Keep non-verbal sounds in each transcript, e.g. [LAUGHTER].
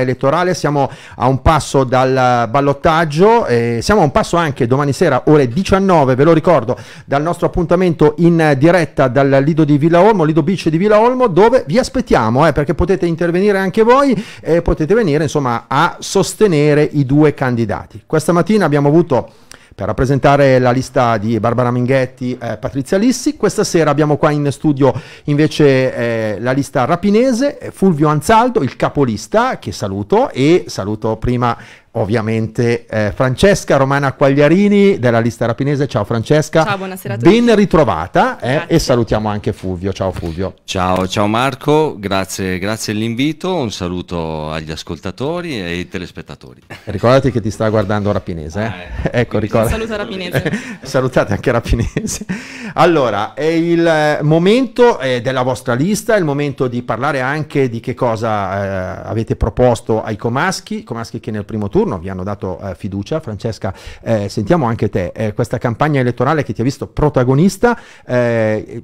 elettorale, siamo a un passo dal ballottaggio, eh, siamo a un passo anche domani sera ore 19, ve lo ricordo, dal nostro appuntamento in diretta dal Lido di Villa Olmo, Lido Beach di Villa Olmo, dove vi aspettiamo eh, perché potete intervenire anche voi e potete venire insomma a sostenere i due candidati. Questa mattina abbiamo avuto per rappresentare la lista di Barbara Minghetti e eh, Patrizia Lissi. Questa sera abbiamo qua in studio invece eh, la lista rapinese, eh, Fulvio Anzaldo, il capolista, che saluto e saluto prima ovviamente eh, Francesca Romana Quagliarini della lista rapinese. Ciao Francesca. Ciao, buonasera a tutti. Ben ritrovata eh, e salutiamo anche Fulvio. Ciao Fulvio. Ciao, ciao Marco, grazie, grazie dell'invito. Un saluto agli ascoltatori e ai telespettatori. Ricordati che ti sta guardando Rapinese. Eh? Ah, eh. [LAUGHS] ecco, ricorda... Saluta Rapinese. [LAUGHS] Salutate anche Rapinese. Allora, è il eh, momento eh, della vostra lista, è il momento di parlare anche di che cosa avete proposto ai comaschi, comaschi che nel primo turno turno, vi hanno dato eh, fiducia. Francesca, eh, sentiamo anche te, eh, questa campagna elettorale che ti ha visto protagonista eh,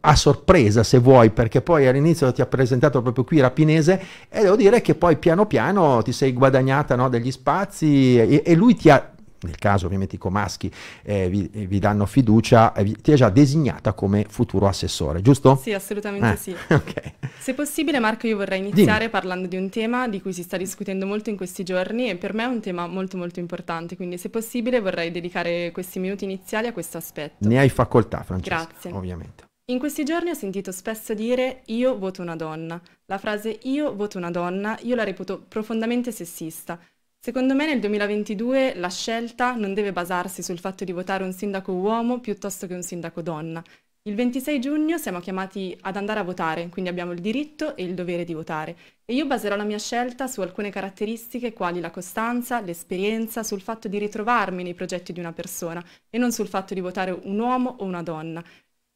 a sorpresa se vuoi, perché poi all'inizio ti ha presentato proprio qui Rapinese e devo dire che poi piano piano ti sei guadagnata no, degli spazi e, e lui ti ha nel caso ovviamente i comaschi eh, vi, eh, vi, danno fiducia, eh, vi, ti è già designata come futuro assessore, giusto? Sì, assolutamente eh. sì. [LAUGHS] okay. Se possibile Marco io vorrei iniziare Dimmi. parlando di un tema di cui si sta discutendo molto in questi giorni e per me è un tema molto molto importante, quindi se possibile vorrei dedicare questi minuti iniziali a questo aspetto. Ne hai facoltà Francesca, Grazie. ovviamente. In questi giorni ho sentito spesso dire io voto una donna. La frase io voto una donna io la reputo profondamente sessista Secondo me nel 2022 la scelta non deve basarsi sul fatto di votare un sindaco uomo piuttosto che un sindaco donna. Il 26 giugno siamo chiamati ad andare a votare, quindi abbiamo il diritto e il dovere di votare. E io baserò la mia scelta su alcune caratteristiche quali la costanza, l'esperienza, sul fatto di ritrovarmi nei progetti di una persona e non sul fatto di votare un uomo o una donna.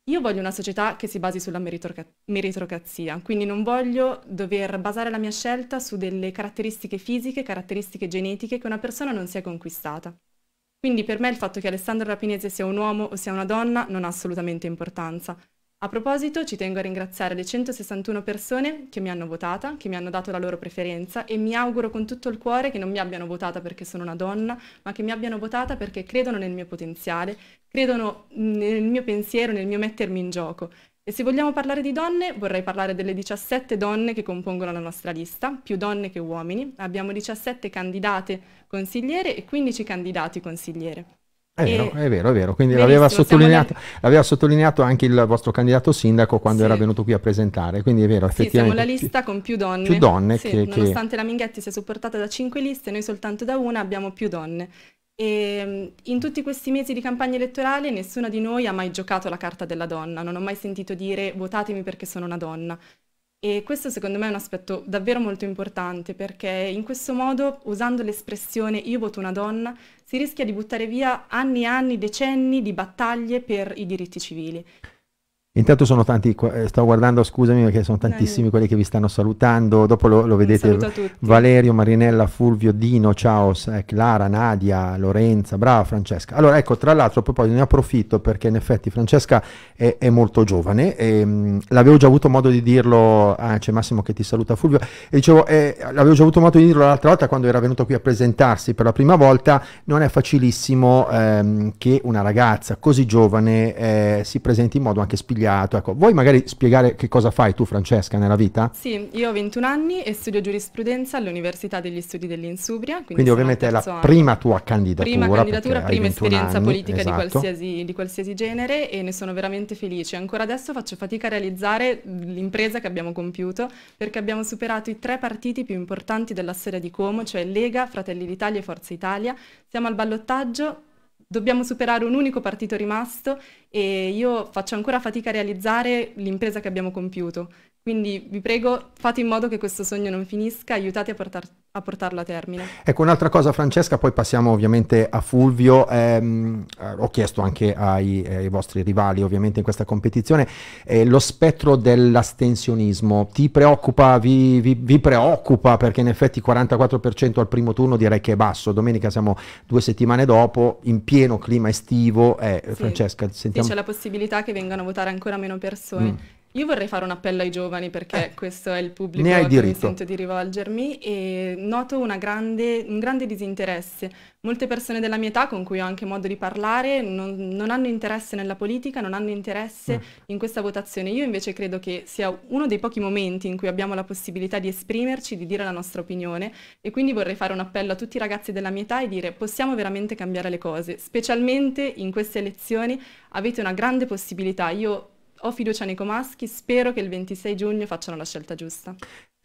Io voglio una società che si basi sulla meritocra- meritocrazia, quindi non voglio dover basare la mia scelta su delle caratteristiche fisiche, caratteristiche genetiche che una persona non si è conquistata. Quindi per me il fatto che Alessandro Rapinese sia un uomo o sia una donna non ha assolutamente importanza. A proposito, ci tengo a ringraziare le 161 persone che mi hanno votata, che mi hanno dato la loro preferenza e mi auguro con tutto il cuore che non mi abbiano votata perché sono una donna, ma che mi abbiano votata perché credono nel mio potenziale, credono nel mio pensiero, nel mio mettermi in gioco. E se vogliamo parlare di donne, vorrei parlare delle 17 donne che compongono la nostra lista, più donne che uomini. Abbiamo 17 candidate consigliere e 15 candidati consigliere. È vero, è vero, è vero, Quindi l'aveva sottolineato, nel... l'aveva sottolineato, anche il vostro candidato sindaco quando sì. era venuto qui a presentare. Quindi è vero, sì, effettivamente. siamo la lista con più donne. Più donne sì, che, nonostante che... la Minghetti sia supportata da cinque liste, noi soltanto da una abbiamo più donne. E ehm, in tutti questi mesi di campagna elettorale nessuna di noi ha mai giocato la carta della donna, non ho mai sentito dire votatemi perché sono una donna. E questo secondo me è un aspetto davvero molto importante perché in questo modo, usando l'espressione io voto una donna, si rischia di buttare via anni e anni, decenni di battaglie per i diritti civili. Intanto sono tanti, eh, sto guardando, scusami perché sono tantissimi quelli che vi stanno salutando, dopo lo, lo vedete Valerio, Marinella, Fulvio, Dino, ciao, eh, Clara, Nadia, Lorenza, brava Francesca. Allora ecco, tra l'altro poi, proposito ne approfitto perché in effetti Francesca è, è molto giovane, e, ehm, mh, l'avevo già avuto modo di dirlo, ah, c'è Massimo che ti saluta Fulvio, e dicevo, eh, l'avevo già avuto modo di dirlo l'altra volta quando era venuto qui a presentarsi per la prima volta, non è facilissimo ehm, che una ragazza così giovane eh, si presenti in modo anche spigliato studiato. Ecco, vuoi magari spiegare che cosa fai tu, Francesca, nella vita? Sì, io ho 21 anni e studio giurisprudenza all'Università degli Studi dell'Insubria. Quindi, quindi ovviamente è la anno. prima tua candidatura. Prima candidatura, prima esperienza anni, politica esatto. di, qualsiasi, di qualsiasi genere e ne sono veramente felice. Ancora adesso faccio fatica a realizzare l'impresa che abbiamo compiuto perché abbiamo superato i tre partiti più importanti della storia di Como, cioè Lega, Fratelli d'Italia e Forza Italia. Siamo al ballottaggio dobbiamo superare un unico partito rimasto e io faccio ancora fatica a realizzare l'impresa che abbiamo compiuto. Quindi vi prego, fate in modo che questo sogno non finisca, aiutate a, portar a portarlo a termine. Ecco, un'altra cosa Francesca, poi passiamo ovviamente a Fulvio. Ehm, eh, ho chiesto anche ai, ai, vostri rivali ovviamente in questa competizione eh, lo spettro dell'astensionismo. Ti preoccupa, vi, vi, vi, preoccupa perché in effetti 44% al primo turno direi che è basso. Domenica siamo due settimane dopo, in pieno clima estivo. Eh, sì. Francesca, sentiamo... Sì, c'è la possibilità che vengano a votare ancora meno persone. Mm io vorrei fare un appello ai giovani perché eh, questo è il pubblico a cui sento di rivolgermi e noto grande, un grande disinteresse. Molte persone della mia età con cui ho anche modo di parlare non, non hanno interesse nella politica, non hanno interesse mm. in questa votazione. Io invece credo che sia uno dei pochi momenti in cui abbiamo la possibilità di esprimerci, di dire la nostra opinione e quindi vorrei fare un appello a tutti i ragazzi della mia età e dire possiamo veramente cambiare le cose, specialmente in queste elezioni avete una grande possibilità. Io ho fiducia nei comaschi, spero che il 26 giugno facciano la scelta giusta.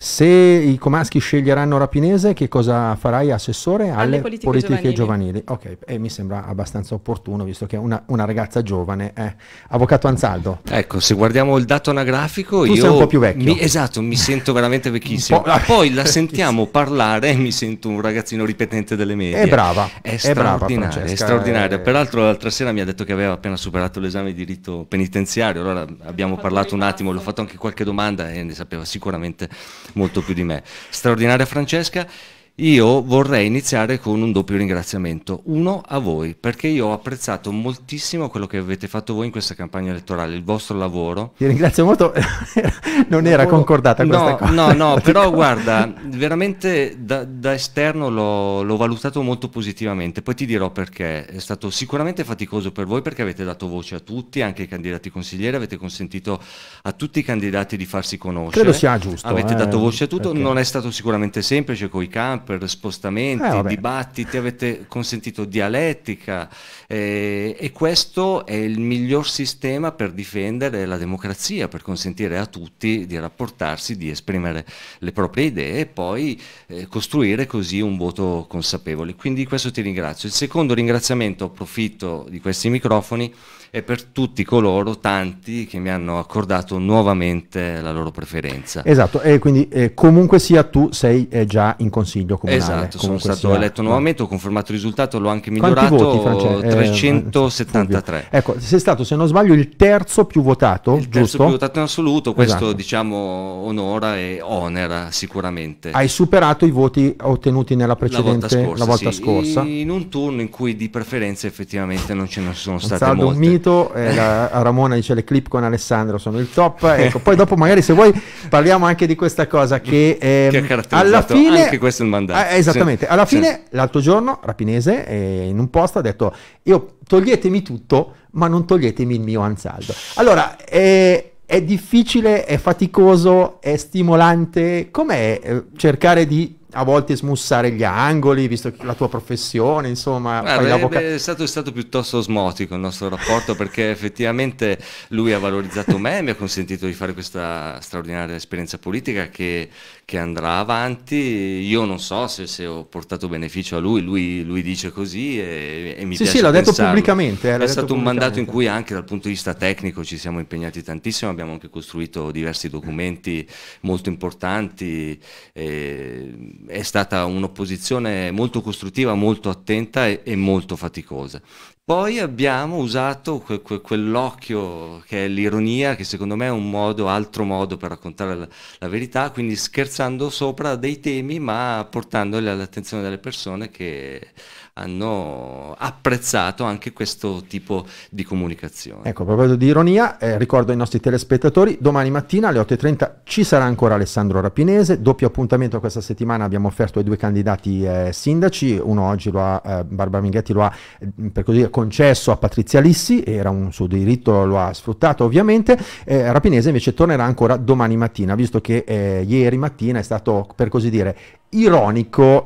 Se i comaschi sceglieranno Rapinese, che cosa farai assessore? Alle, Alle politiche, politiche giovanili. giovanili. Ok, e mi sembra abbastanza opportuno, visto che una, una ragazza giovane è eh. avvocato Anzaldo. Ecco, se guardiamo il dato anagrafico, tu io... sei un po' più vecchio. Mi, esatto, mi sento veramente [LAUGHS] vecchissimo. po Poi la [LAUGHS] sentiamo parlare e mi sento un ragazzino ripetente delle medie. È brava, è, è brava È straordinaria. È... Eh. Peraltro l'altra sera mi ha detto che aveva appena superato l'esame di diritto penitenziario, allora abbiamo parlato un attimo, l'ho fatto anche qualche domanda e ne sapeva sicuramente molto più di me. Straordinaria Francesca io vorrei iniziare con un doppio ringraziamento. Uno a voi, perché io ho apprezzato moltissimo quello che avete fatto voi in questa campagna elettorale, il vostro lavoro. Ti ringrazio molto, [LAUGHS] non era concordata questa no, cosa. No, no, [LAUGHS] però guarda, veramente da, da esterno l'ho, l'ho valutato molto positivamente, poi ti dirò perché. È stato sicuramente faticoso per voi perché avete dato voce a tutti, anche ai candidati consiglieri, avete consentito a tutti i candidati di farsi conoscere. Credo sia giusto. Avete eh, dato voce a tutto, perché... non è stato sicuramente semplice con i campi per spostamenti, eh, dibattiti, avete consentito dialettica eh, e questo è il miglior sistema per difendere la democrazia, per consentire a tutti di rapportarsi, di esprimere le proprie idee e poi eh, costruire così un voto consapevole. Quindi questo ti ringrazio. Il secondo ringraziamento, approfitto di questi microfoni, e per tutti coloro, tanti, che mi hanno accordato nuovamente la loro preferenza. Esatto, e quindi eh, comunque sia tu sei eh, già in consiglio comunale. Esatto, sono stato sia... eletto eh. nuovamente, ho confermato il risultato, l'ho anche migliorato, voti, 373. Eh, ecco, sei stato, se non sbaglio, il terzo più votato, il giusto? terzo più votato in assoluto, questo esatto. diciamo onora e onera sicuramente. Hai superato i voti ottenuti nella precedente, la volta scorsa. La volta sì. scorsa. In un turno in cui di preferenza effettivamente non ce ne sono state Stato molto subito. Eh, la, a Ramona dice le clip con Alessandro sono il top. Ecco, poi dopo magari se vuoi parliamo anche di questa cosa che, ehm, che alla fine... Anche questo il mandato. Eh, esattamente. Alla fine sì. l'altro giorno Rapinese eh, in un post ha detto io toglietemi tutto ma non toglietemi il mio ansaldo. Allora... Eh, è difficile, è faticoso, è stimolante. Com'è eh, cercare di a volte smussare gli angoli, visto la tua professione, insomma. Guarda, è, stato, è, stato, piuttosto osmotico il nostro rapporto perché effettivamente lui ha valorizzato me e mi ha consentito di fare questa straordinaria esperienza politica che, che andrà avanti. Io non so se, se ho portato beneficio a lui, lui, lui dice così e, e mi sì, piace Sì, sì, l'ha detto pubblicamente. Eh, è stato pubblicamente. un mandato in cui anche dal punto di vista tecnico ci siamo impegnati tantissimo, abbiamo anche costruito diversi documenti molto importanti. E, è stata un'opposizione molto costruttiva, molto attenta e, e, molto faticosa. Poi abbiamo usato que, que, quell'occhio che è l'ironia, che secondo me è un modo, altro modo per raccontare la, la verità, quindi scherzando sopra dei temi ma portandoli all'attenzione delle persone che hanno apprezzato anche questo tipo di comunicazione. Ecco, a proposito di ironia, eh, ricordo ai nostri telespettatori, domani mattina alle 8.30 ci sarà ancora Alessandro Rapinese, doppio appuntamento questa settimana abbiamo offerto ai due candidati eh, sindaci, uno oggi lo ha, eh, Barbara Minghetti lo ha mm, per così dire concesso a Patrizia Lissi, era un suo diritto, lo ha sfruttato ovviamente, eh, Rapinese invece tornerà ancora domani mattina, visto che eh, ieri mattina è stato per così dire ironico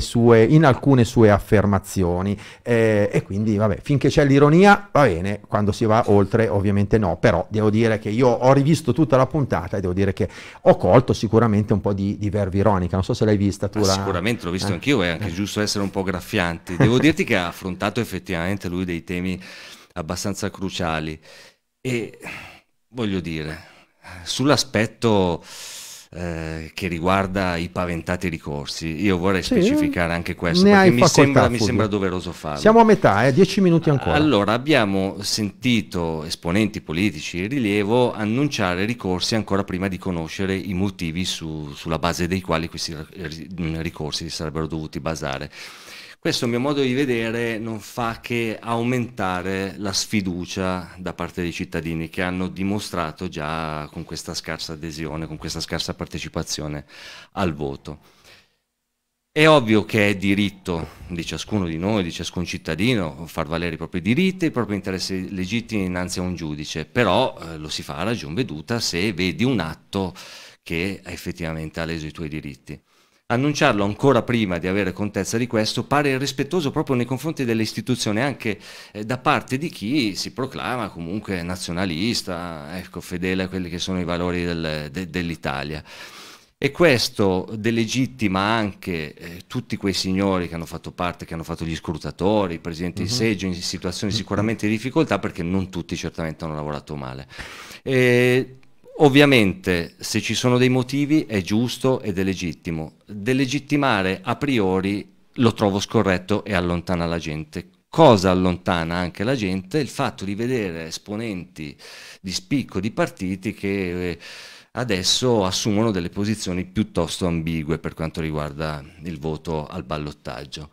sue, in alcune sue affermazioni eh, e quindi vabbè finché c'è l'ironia va bene quando si va oltre ovviamente no però devo dire che io ho rivisto tutta la puntata e devo dire che ho colto sicuramente un po' di, di verve ironica non so se l'hai vista tu la... sicuramente l'ho visto eh. anch'io è anche eh. giusto essere un po' graffianti devo [LAUGHS] dirti che ha affrontato effettivamente lui dei temi abbastanza cruciali e voglio dire sull'aspetto eh, che riguarda i paventati ricorsi. Io vorrei sì, specificare anche questo perché mi sembra, mi sembra, doveroso farlo. Siamo a metà, eh, dieci minuti ah, ancora. Allora, abbiamo sentito esponenti politici di rilievo annunciare ricorsi ancora prima di conoscere i motivi su, sulla base dei quali questi ricorsi sarebbero dovuti basare. Questo a mio modo di vedere non fa che aumentare la sfiducia da parte dei cittadini che hanno dimostrato già con questa scarsa adesione, con questa scarsa partecipazione al voto. È ovvio che è diritto di ciascuno di noi, di ciascun cittadino, far valere i propri diritti, i propri interessi legittimi innanzi a un giudice, però eh, lo si fa a ragion veduta se vedi un atto che effettivamente ha leso i tuoi diritti annunciarlo ancora prima di avere contezza di questo pare irrispettoso proprio nei confronti delle istituzioni, anche eh, da parte di chi si proclama comunque nazionalista, ecco, fedele a quelli che sono i valori del, de, dell'Italia. E questo delegittima anche eh, tutti quei signori che hanno fatto parte, che hanno fatto gli scrutatori, i presidenti uh -huh. di mm-hmm. seggio, in situazioni sicuramente di difficoltà, perché non tutti certamente hanno lavorato male. E eh, Ovviamente se ci sono dei motivi è giusto ed è legittimo. Delegittimare a priori lo trovo scorretto e allontana la gente. Cosa allontana anche la gente? Il fatto di vedere esponenti di spicco di partiti che eh, adesso assumono delle posizioni piuttosto ambigue per quanto riguarda il voto al ballottaggio.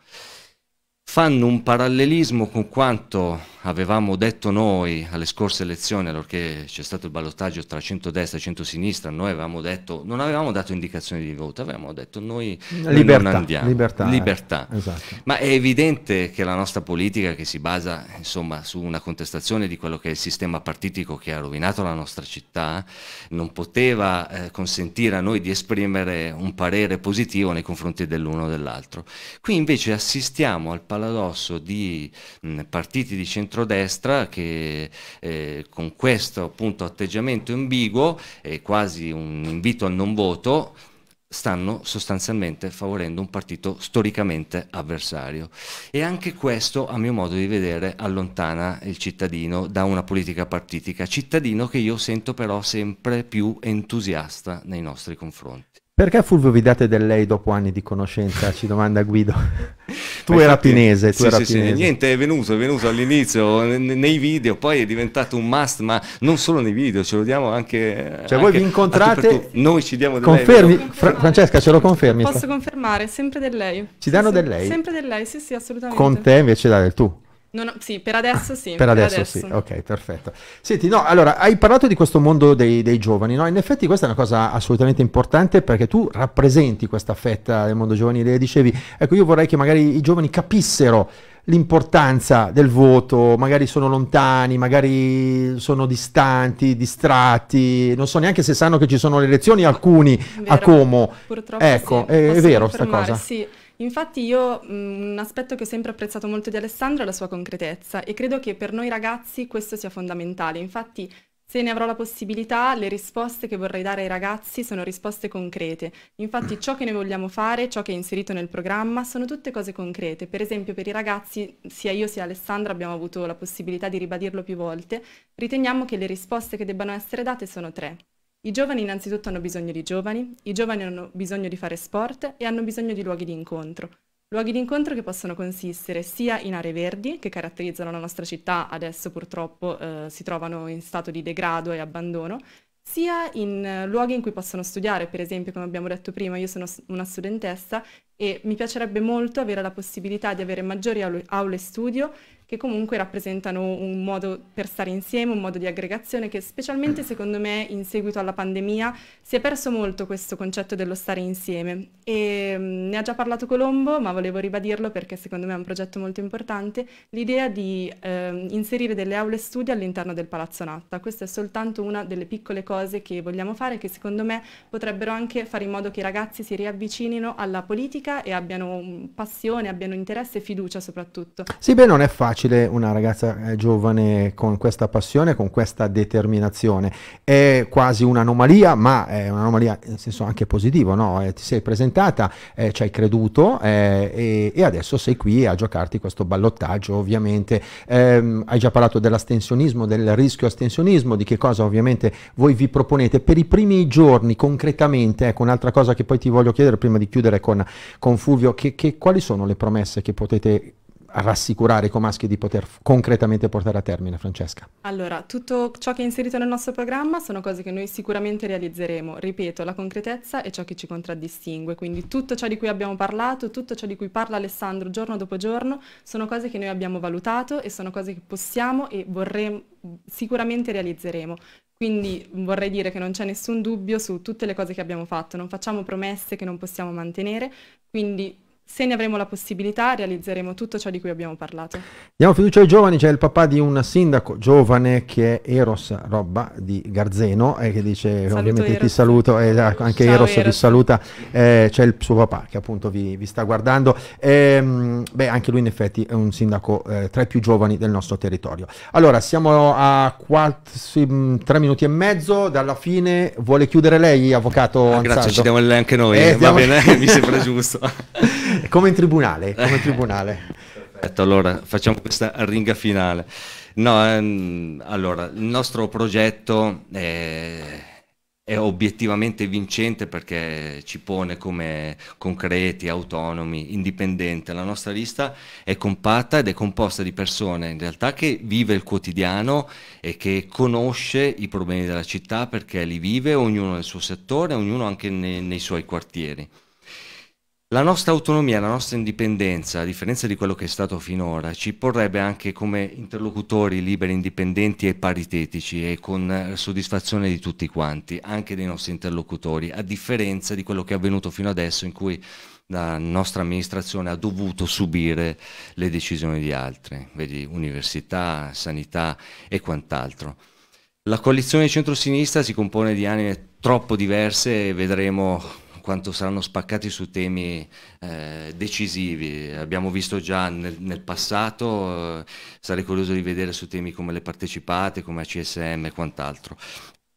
Fanno un parallelismo con quanto avevamo detto noi alle scorse elezioni, allorché c'è stato il ballottaggio tra centrodestra e centrosinistra, noi avevamo detto, non avevamo dato indicazioni di voto, avevamo detto noi, libertà, non andiamo. Libertà. Eh. libertà. Eh, esatto. Ma è evidente che la nostra politica, che si basa insomma, su una contestazione di quello che è il sistema partitico che ha rovinato la nostra città, non poteva eh, consentire a noi di esprimere un parere positivo nei confronti dell'uno o dell'altro. Qui invece assistiamo al paradosso di mh, partiti di centrodestra centrodestra che eh, con questo appunto, atteggiamento ambiguo e quasi un invito al non voto stanno sostanzialmente favorendo un partito storicamente avversario e anche questo a mio modo di vedere allontana il cittadino da una politica partitica, cittadino che io sento però sempre più entusiasta nei nostri confronti. Perché Fulvio vi date del lei dopo anni di conoscenza? Ci domanda Guido. [LAUGHS] tu eh, eri pinese, sì, sì, Sì, niente, è venuto, è venuto all'inizio nei video, poi è diventato un must, ma non solo nei video, ce lo diamo anche... Eh, cioè anche, voi vi incontrate... Noi ci diamo del confermi, lei. Fra- Francesca, ce lo confermi? Posso confermare, sempre del lei. Ci danno sì, del lei? Sempre del lei, sì, sì, assolutamente. Con te invece dà del tu. Ho, sì, per adesso sì. Per, per adesso, adesso, sì, ok, perfetto. Senti, no, allora, hai parlato di questo mondo dei, dei, giovani, no? In effetti questa è una cosa assolutamente importante perché tu rappresenti questa fetta del mondo giovanile, dicevi, ecco, io vorrei che magari i giovani capissero l'importanza del voto, magari sono lontani, magari sono distanti, distratti, non so neanche se sanno che ci sono le elezioni alcuni vero, a Como. Purtroppo ecco, sì, è, è vero sta cosa. Sì. Infatti io mh, mm, un aspetto che ho sempre apprezzato molto di Alessandro è la sua concretezza e credo che per noi ragazzi questo sia fondamentale. Infatti se ne avrò la possibilità, le risposte che vorrei dare ai ragazzi sono risposte concrete. Infatti ciò che noi vogliamo fare, ciò che è inserito nel programma, sono tutte cose concrete. Per esempio per i ragazzi, sia io sia Alessandra abbiamo avuto la possibilità di ribadirlo più volte, riteniamo che le risposte che debbano essere date sono tre. I giovani innanzitutto hanno bisogno di giovani, i giovani hanno bisogno di fare sport e hanno bisogno di luoghi di incontro. Luoghi di incontro che possono consistere sia in aree verdi, che caratterizzano la nostra città, adesso purtroppo eh, si trovano in stato di degrado e abbandono, sia in eh, luoghi in cui possono studiare, per esempio come abbiamo detto prima io sono una studentessa e mi piacerebbe molto avere la possibilità di avere maggiori aule studio che comunque rappresentano un modo per stare insieme, un modo di aggregazione che specialmente secondo me in seguito alla pandemia si è perso molto questo concetto dello stare insieme. E mm, ne ha già parlato Colombo, ma volevo ribadirlo perché secondo me è un progetto molto importante, l'idea di eh, inserire delle aule studio all'interno del Palazzo Natta. Questa è soltanto una delle piccole cose che vogliamo fare che secondo me potrebbero anche fare in modo che i ragazzi si riavvicinino alla politica e abbiano mm, passione, abbiano interesse e fiducia soprattutto. Sì, beh, non è facile facile una ragazza eh, giovane con questa passione, con questa determinazione. È quasi un'anomalia, ma è un'anomalia nel senso anche positivo, no? eh, ti sei presentata, eh, ci hai creduto eh, e, e, adesso sei qui a giocarti questo ballottaggio ovviamente. Ehm, hai già parlato dell'astensionismo, del rischio astensionismo, di che cosa ovviamente voi vi proponete per i primi giorni concretamente. Ecco, un'altra cosa che poi ti voglio chiedere prima di chiudere con, con Fulvio, che, che, quali sono le promesse che potete rassicurare i comaschi di poter concretamente portare a termine, Francesca? Allora, tutto ciò che è inserito nel nostro programma sono cose che noi sicuramente realizzeremo. Ripeto, la concretezza è ciò che ci contraddistingue, quindi tutto ciò di cui abbiamo parlato, tutto ciò di cui parla Alessandro giorno dopo giorno, sono cose che noi abbiamo valutato e sono cose che possiamo e vorremmo sicuramente realizzeremo. Quindi vorrei dire che non c'è nessun dubbio su tutte le cose che abbiamo fatto, non facciamo promesse che non possiamo mantenere, quindi se ne avremo la possibilità realizzeremo tutto ciò di cui abbiamo parlato. Diamo fiducia ai giovani, c'è il papà di un sindaco giovane che è Eros Robba di Garzeno e eh, che dice Saluto ovviamente Eros. ti saluto, eh, anche Ciao, Eros, Eros vi saluta, eh, c'è il suo papà che appunto vi, vi sta guardando. E, ehm, beh, anche lui in effetti è un sindaco eh, tra i più giovani del nostro territorio. Allora, siamo a quasi mm, tre minuti e mezzo dalla fine, vuole chiudere lei, avvocato? Ah, grazie, ci diamo lei anche noi, eh, va diamo... bene, [LAUGHS] mi sembra giusto. [LAUGHS] Come in tribunale, come in tribunale. Perfetto, allora facciamo questa ringa finale. No, ehm, allora, il nostro progetto è, eh, è, obiettivamente vincente perché ci pone come concreti, autonomi, indipendenti. La nostra lista è compatta ed è composta di persone in realtà che vive il quotidiano e che conosce i problemi della città perché li vive, ognuno nel suo settore, ognuno anche nei, nei suoi quartieri. La nostra autonomia, la nostra indipendenza, a differenza di quello che è stato finora, ci porrebbe anche come interlocutori liberi, indipendenti e paritetici e con eh, soddisfazione di tutti quanti, anche dei nostri interlocutori, a differenza di quello che è avvenuto fino adesso in cui la nostra amministrazione ha dovuto subire le decisioni di altri, vedi università, sanità e quant'altro. La coalizione centrosinistra si compone di anime troppo diverse e vedremo quanto saranno spaccati su temi eh, decisivi. Abbiamo visto già nel, nel passato, eh, sarei curioso di vedere su temi come le partecipate, come ACSM e quant'altro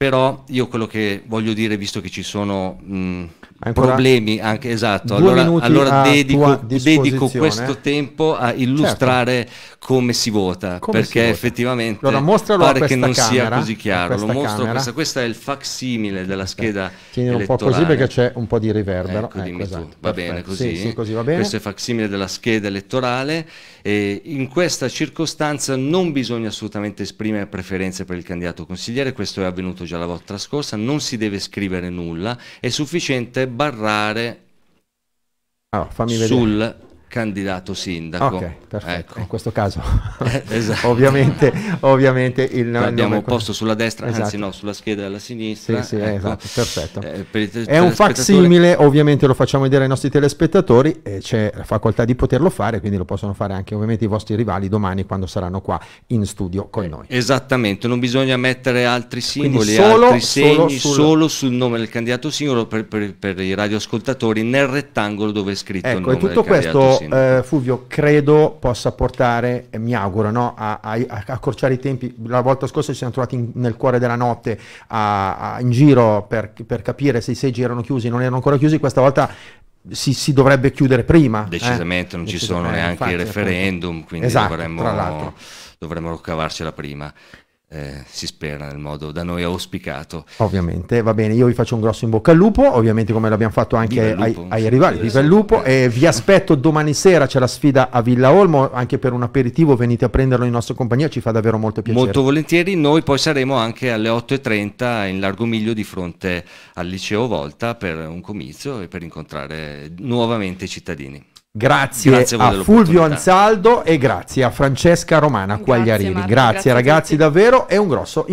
però io quello che voglio dire, visto che ci sono mh, mm, problemi, anche, esatto, allora, allora dedico, dedico, questo tempo a illustrare certo. come si vota, come perché si vota. effettivamente allora, pare che non camera, sia così chiaro. Lo mostro, questa, questa, è il facsimile della scheda Tieni un po' così perché c'è un po' di riverbero. Ecco, ecco, esatto, va bene così? Sì, sì, così va bene. Questo è il facsimile della scheda elettorale e in questa circostanza non bisogna assolutamente esprimere preferenze per il candidato consigliere, questo è avvenuto già già la volta scorsa, non si deve scrivere nulla, è sufficiente barrare allora, ah, sul candidato sindaco. Okay, ecco. In questo caso, [LAUGHS] eh, esatto. [LAUGHS] ovviamente, ovviamente il abbiamo nome... posto sulla destra, esatto. anzi no, sulla scheda della sinistra. Sì, sì, ecco. esatto, perfetto. Eh, per te- è un facsimile, ovviamente lo facciamo vedere ai nostri telespettatori e c'è la facoltà di poterlo fare, quindi lo possono fare anche ovviamente i vostri rivali domani quando saranno qua in studio con noi. Esattamente, non bisogna mettere altri simboli, solo, altri segni, solo, sul... solo sul... nome del candidato singolo per, per, per, i radioascoltatori nel rettangolo dove è scritto ecco, il nome tutto questo eh, Fulvio, credo possa portare, eh, mi auguro, no, a, a, a, accorciare i tempi. La volta scorsa ci siamo trovati in, nel cuore della notte a, in giro per, per capire se i seggi erano chiusi o non erano ancora chiusi, questa volta si, si, dovrebbe chiudere prima. Eh? Decisamente eh? non ci sono neanche infatti, i referendum, quindi esatto, dovremmo, dovremmo cavarcela prima eh, si spera nel modo da noi auspicato. Ovviamente, va bene, io vi faccio un grosso in bocca al lupo, ovviamente come l'abbiamo fatto anche ai, ai, rivali, viva il lupo, e esatto. eh, vi aspetto domani sera, c'è la sfida a Villa Olmo, anche per un aperitivo venite a prenderlo in nostra compagnia, ci fa davvero molto piacere. Molto volentieri, noi poi saremo anche alle 8.30 in Largomiglio di fronte al liceo Volta per un comizio e per incontrare nuovamente i cittadini. Grazie, grazie a, a Fulvio Ansaldo e grazie a Francesca Romana grazie Quagliarini. Marco, grazie, grazie, ragazzi davvero e un grosso